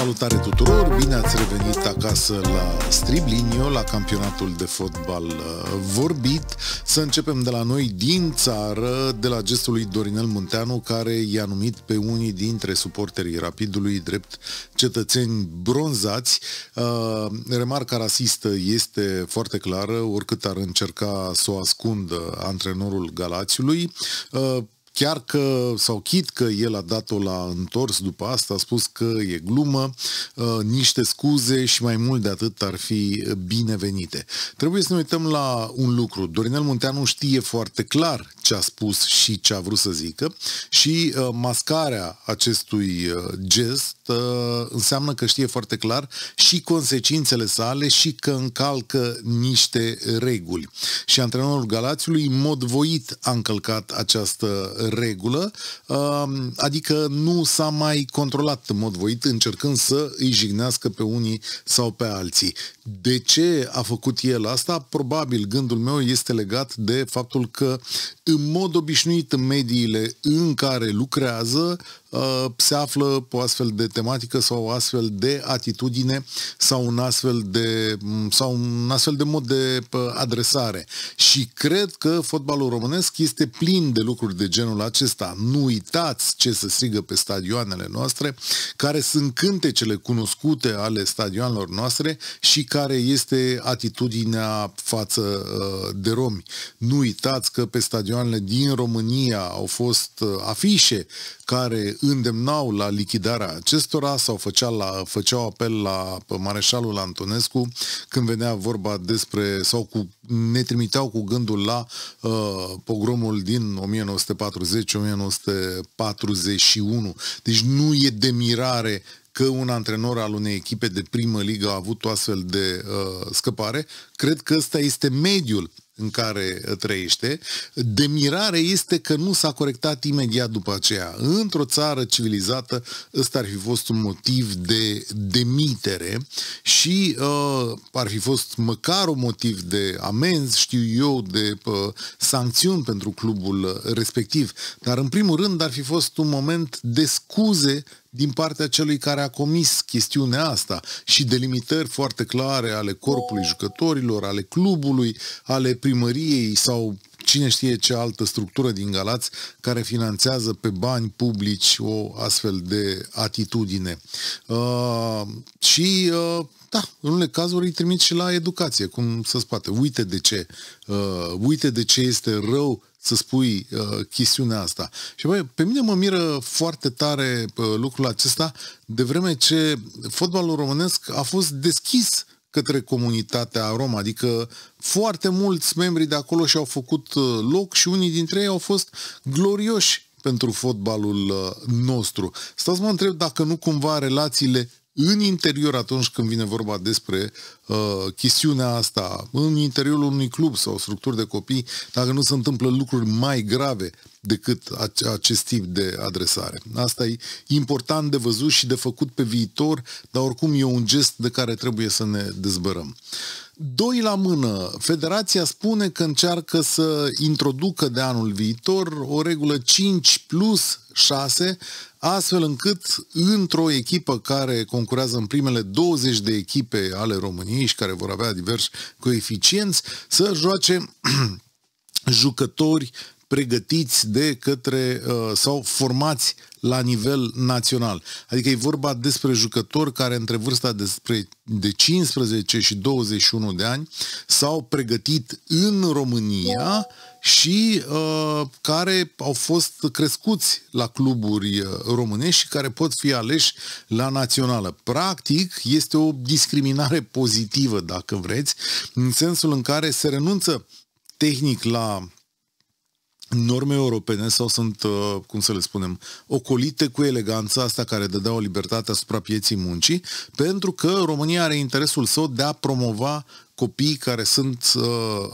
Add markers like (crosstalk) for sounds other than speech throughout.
Salutare tuturor! Bine ați revenit acasă la Striblinio, la campionatul de fotbal uh, vorbit. Să începem de la noi din țară, de la gestul lui Dorinel Munteanu, care i-a numit pe unii dintre suporterii Rapidului drept cetățeni bronzați. Uh, remarca rasistă este foarte clară, oricât ar încerca să o ascundă antrenorul Galațiului. Uh, chiar că, sau chit că el a dat-o la întors după asta, a spus că e glumă, uh, niște scuze și mai mult de atât ar fi binevenite. Trebuie să ne uităm la un lucru. Dorinel Munteanu știe foarte clar ce a spus și ce a vrut să zică și uh, mascarea acestui uh, gest înseamnă că știe foarte clar și consecințele sale și că încalcă niște reguli. Și antrenorul Galațiului, în mod voit, a încălcat această regulă, um, adică nu s-a mai controlat în mod voit, încercând să îi jignească pe unii sau pe alții. De ce a făcut el asta? Probabil gândul meu este legat de faptul că, în mod obișnuit, în mediile în care lucrează, Uh, se află o astfel de tematică sau o astfel de atitudine sau un astfel de, mm, sau un astfel de mod de uh, adresare. Și cred că fotbalul românesc este plin de lucruri de genul acesta. Nu uitați ce se strigă pe stadioanele noastre, care sunt cântecele cunoscute ale stadioanelor noastre și care este atitudinea față uh, de romi. Nu uitați că pe stadioanele din România au fost afișe care îndemnau la lichidarea acestora sau făcea la, făceau apel la mareșalul Antonescu când venea vorba despre sau cu, ne trimiteau cu gândul la uh, pogromul din 1940-1941. Deci nu e de mirare că un antrenor al unei echipe de primă ligă a avut o astfel de uh, scăpare, cred că ăsta este mediul în care uh, trăiește. De mirare este că nu s-a corectat imediat după aceea. Într-o țară civilizată, ăsta ar fi fost un motiv de demitere și uh, ar fi fost măcar un motiv de amenzi, știu eu, de uh, sancțiuni pentru clubul uh, respectiv. Dar, în primul rând, ar fi fost un moment de scuze din partea celui care a comis chestiunea asta și delimitări foarte clare ale corpului jucătorilor, ale clubului, ale primăriei sau cine știe ce altă structură din Galați care finanțează pe bani publici o astfel de atitudine. Uh, și uh, da, în unele cazuri îi trimit și la educație, cum să spate. Uite de ce. Uh, uite de ce este rău să spui uh, chestiunea asta. Și bă, pe mine mă miră foarte tare uh, lucrul acesta, de vreme ce fotbalul românesc a fost deschis către comunitatea romă, adică foarte mulți membri de acolo și-au făcut uh, loc și unii dintre ei au fost glorioși pentru fotbalul uh, nostru. Stați mă întreb dacă nu cumva relațiile în interior atunci când vine vorba despre uh, chestiunea asta, în interiorul unui club sau structuri de copii, dacă nu se întâmplă lucruri mai grave decât acest tip de adresare. Asta e important de văzut și de făcut pe viitor, dar oricum e un gest de care trebuie să ne dezbărăm. Doi la mână, federația spune că încearcă să introducă de anul viitor o regulă 5 plus 6, astfel încât într-o echipă care concurează în primele 20 de echipe ale României și care vor avea diversi coeficienți, să joace (clears throat) jucători pregătiți de către uh, sau formați la nivel național. Adică e vorba despre jucători care între vârsta despre, de 15 și 21 de ani s-au pregătit în România și uh, care au fost crescuți la cluburi uh, românești și care pot fi aleși la națională. Practic, este o discriminare pozitivă, dacă vreți, în sensul în care se renunță tehnic la norme europene sau sunt, uh, cum să le spunem, ocolite cu eleganța asta care dădea o libertate asupra pieții muncii, pentru că România are interesul său de a promova copiii care sunt, uh,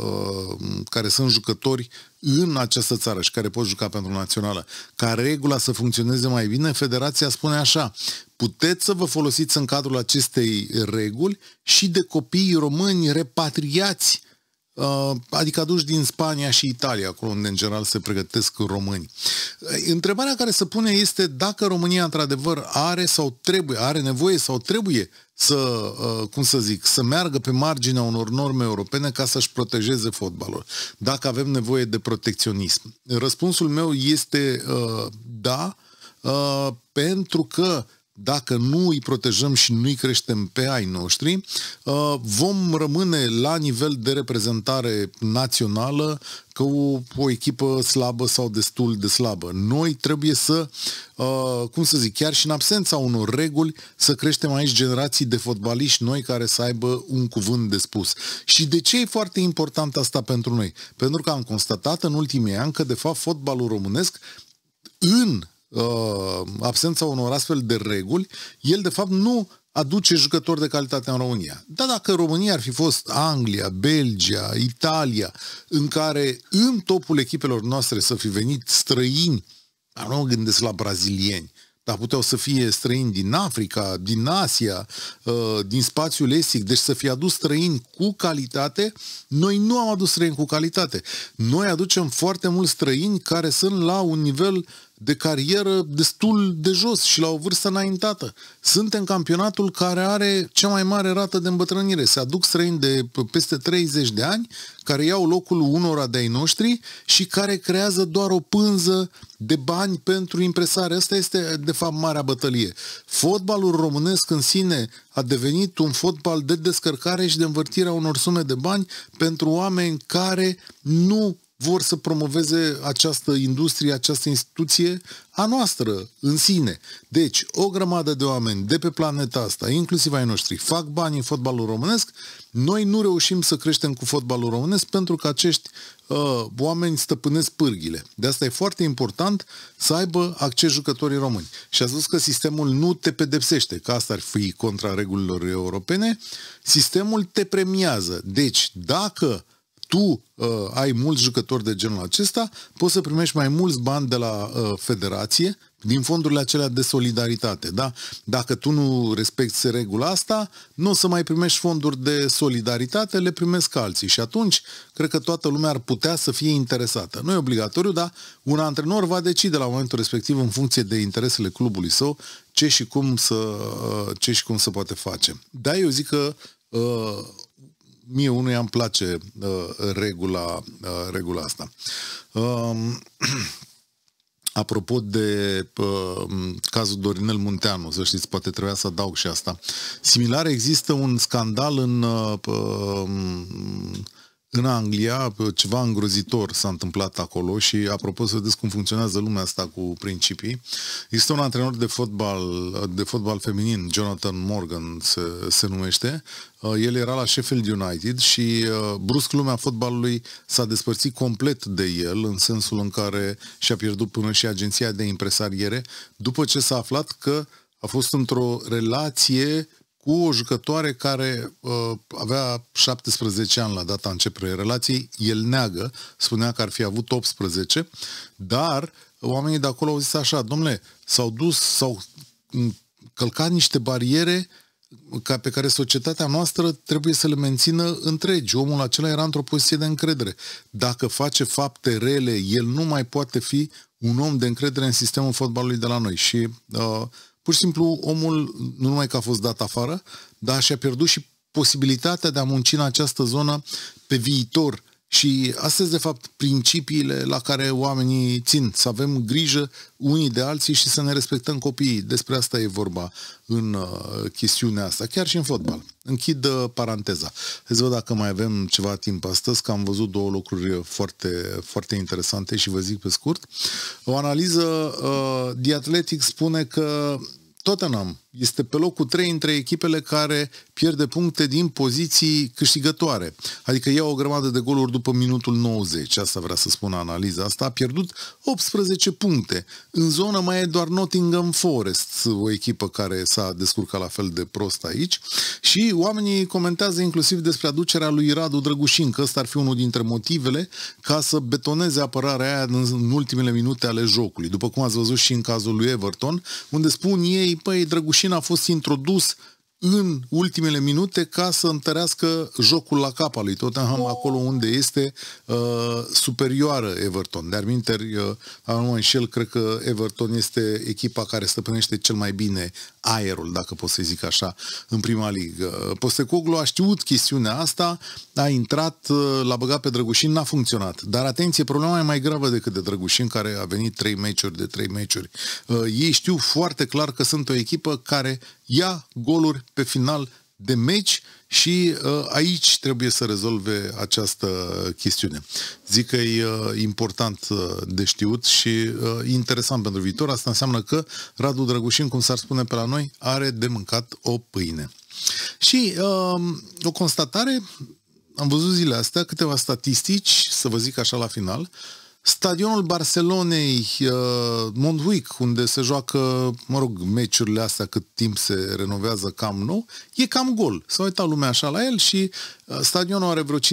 uh, care sunt jucători în această țară și care pot juca pentru națională. Ca regula să funcționeze mai bine, federația spune așa, puteți să vă folosiți în cadrul acestei reguli și de copiii români repatriați Uh, adică aduși din Spania și Italia, acolo unde în general se pregătesc români. Uh, întrebarea care se pune este dacă România într-adevăr are sau trebuie, are nevoie sau trebuie să, uh, cum să zic, să meargă pe marginea unor norme europene ca să-și protejeze fotbalul, dacă avem nevoie de protecționism. Răspunsul meu este da, pentru că dacă nu îi protejăm și nu îi creștem pe ai noștri, uh, vom rămâne la nivel de reprezentare națională că o, o echipă slabă sau destul de slabă. Noi trebuie să, uh, cum să zic, chiar și în absența unor reguli, să creștem aici generații de fotbaliști noi care să aibă un cuvânt de spus. Și de ce e foarte important asta pentru noi? Pentru că am constatat în ultimii ani că, de fapt, fotbalul românesc în Uh, absența unor astfel de reguli, el de fapt nu aduce jucători de calitate în România. Dar dacă România ar fi fost Anglia, Belgia, Italia, în care în topul echipelor noastre să fi venit străini, nu mă gândesc la brazilieni, dar puteau să fie străini din Africa, din Asia, uh, din spațiul estic, deci să fie adus străini cu calitate, noi nu am adus străini cu calitate. Noi aducem foarte mulți străini care sunt la un nivel de carieră destul de jos și la o vârstă înaintată. Suntem campionatul care are cea mai mare rată de îmbătrânire. Se aduc străini de peste 30 de ani care iau locul unora de-ai noștri și care creează doar o pânză de bani pentru impresare. Asta este, de fapt, marea bătălie. Fotbalul românesc în sine a devenit un fotbal de descărcare și de învârtirea unor sume de bani pentru oameni care nu vor să promoveze această industrie, această instituție a noastră în sine. Deci, o grămadă de oameni de pe planeta asta, inclusiv ai noștri, fac bani în fotbalul românesc, noi nu reușim să creștem cu fotbalul românesc pentru că acești uh, oameni stăpânesc pârghile. De asta e foarte important să aibă acces jucătorii români. Și a zis că sistemul nu te pedepsește, că asta ar fi contra regulilor europene, sistemul te premiază. Deci, dacă tu uh, ai mulți jucători de genul acesta, poți să primești mai mulți bani de la uh, federație din fondurile acelea de solidaritate. Da? Dacă tu nu respecti regula asta, nu o să mai primești fonduri de solidaritate, le primesc alții. Și atunci, cred că toată lumea ar putea să fie interesată. Nu e obligatoriu, dar un antrenor va decide la momentul respectiv, în funcție de interesele clubului său, ce și cum să, uh, ce și cum să poate face. Da, eu zic că uh, mie unuia îmi place uh, regula, uh, regula asta. Uh, (clears throat) Apropo de uh, cazul Dorinel Munteanu, să știți, poate trebuia să adaug și asta. Similar există un scandal în uh, um, în Anglia, ceva îngrozitor s-a întâmplat acolo și, apropo, să vedeți cum funcționează lumea asta cu principii. Este un antrenor de fotbal, de fotbal feminin, Jonathan Morgan se, se numește. El era la Sheffield United și uh, brusc lumea fotbalului s-a despărțit complet de el, în sensul în care și-a pierdut până și agenția de impresariere, după ce s-a aflat că a fost într-o relație cu o jucătoare care uh, avea 17 ani la data începerii relației, el neagă, spunea că ar fi avut 18, dar oamenii de acolo au zis așa, domnule, s-au dus, s-au călcat niște bariere ca pe care societatea noastră trebuie să le mențină întregi. Omul acela era într-o poziție de încredere. Dacă face fapte rele, el nu mai poate fi un om de încredere în sistemul fotbalului de la noi. Și uh, Pur și simplu omul nu numai că a fost dat afară, dar și-a pierdut și posibilitatea de a munci în această zonă pe viitor și astea de fapt, principiile la care oamenii țin, să avem grijă unii de alții și să ne respectăm copiii. Despre asta e vorba în uh, chestiunea asta, chiar și în fotbal. Închid uh, paranteza. Să văd dacă mai avem ceva timp astăzi, că am văzut două lucruri foarte, foarte interesante și vă zic pe scurt. O analiză uh, The Athletic spune că Tottenham este pe locul 3 între echipele care pierde puncte din poziții câștigătoare. Adică ia o grămadă de goluri după minutul 90, asta vrea să spună analiza asta. A pierdut 18 puncte. În zonă mai e doar Nottingham Forest, o echipă care s-a descurcat la fel de prost aici. Și oamenii comentează inclusiv despre aducerea lui Radu Drăgușin, că ăsta ar fi unul dintre motivele ca să betoneze apărarea aia în ultimele minute ale jocului. După cum ați văzut și în cazul lui Everton, unde spun ei, păi Drăgușin vaccin a fost introdus în ultimele minute ca să întărească jocul la cap al lui Tottenham oh. acolo unde este uh, superioară Everton. De minter, uh, nu mă înșel, cred că Everton este echipa care stăpânește cel mai bine aerul, dacă pot să zic așa, în prima ligă. Postecoglu a știut chestiunea asta, a intrat, uh, l-a băgat pe Drăgușin, n-a funcționat. Dar atenție, problema e mai gravă decât de Drăgușin, care a venit trei meciuri de trei meciuri. Uh, ei știu foarte clar că sunt o echipă care ia goluri pe final de meci și uh, aici trebuie să rezolve această chestiune. Zic că e uh, important uh, de știut și uh, interesant pentru viitor. Asta înseamnă că Radu Drăgușin, cum s-ar spune pe la noi, are de mâncat o pâine. Și uh, o constatare, am văzut zilele astea câteva statistici, să vă zic așa la final, uh, Stadionul Barcelonei, uh, Montjuic, unde se joacă, mă rog, meciurile astea cât timp se renovează cam nou, e cam gol. S-a uitat lumea așa la el și uh, stadionul are vreo 50.000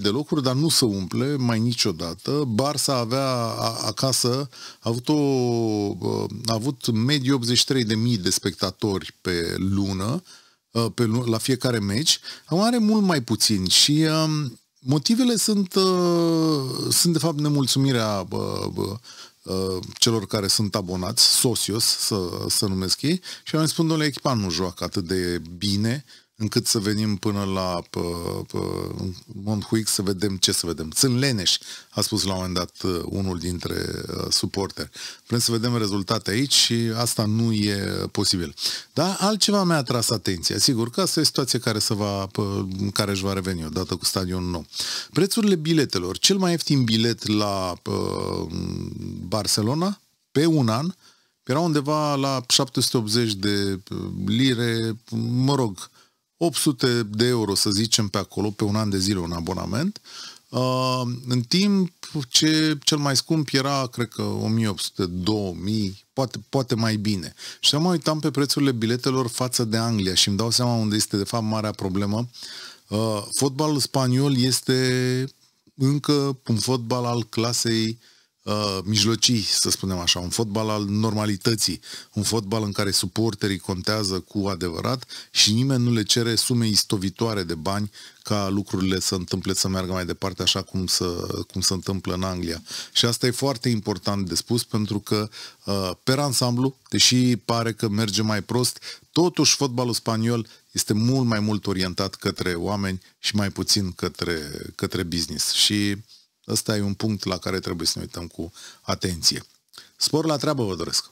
de locuri, dar nu se umple mai niciodată. Barça avea a, acasă, a avut, o, uh, a avut medii 83.000 de spectatori pe lună, uh, pe, la fiecare meci. Acum are mult mai puțin și... Uh, Motivele sunt, uh, sunt de fapt nemulțumirea uh, celor care sunt abonați, socios, să, să numesc ei, și am spus, domnule, echipa nu joacă atât de bine, încât să venim până la pă, Monthuic să vedem ce să vedem. Sunt leneși, a spus la un moment dat uh, unul dintre uh, suporteri. Vrem să vedem rezultate aici și asta nu e posibil. Dar altceva mi-a atras atenția. Sigur că asta e o situație care, se va, pă, care își va reveni odată cu stadionul nou. Prețurile biletelor. Cel mai ieftin bilet la pă, Barcelona pe un an era undeva la 780 de uh, lire, mă rog, 800 de euro, să zicem, pe acolo, pe un an de zile, un abonament, uh, în timp ce cel mai scump era, cred că 1800, 2000, poate, poate mai bine. Și am uitam pe prețurile biletelor față de Anglia și îmi dau seama unde este, de fapt, marea problemă. Uh, fotbalul spaniol este încă un fotbal al clasei uh, Uh, mijlocii, să spunem așa, un fotbal al normalității, un fotbal în care suporterii contează cu adevărat și nimeni nu le cere sume istovitoare de bani ca lucrurile să întâmple să meargă mai departe așa cum, să, cum se întâmplă în Anglia. Și asta e foarte important de spus pentru că pe uh, per ansamblu, deși pare că merge mai prost, totuși fotbalul spaniol este mult mai mult orientat către oameni și mai puțin către, către business. Și Ăsta e un punct la care trebuie să ne uităm cu atenție. Spor la treabă vă doresc!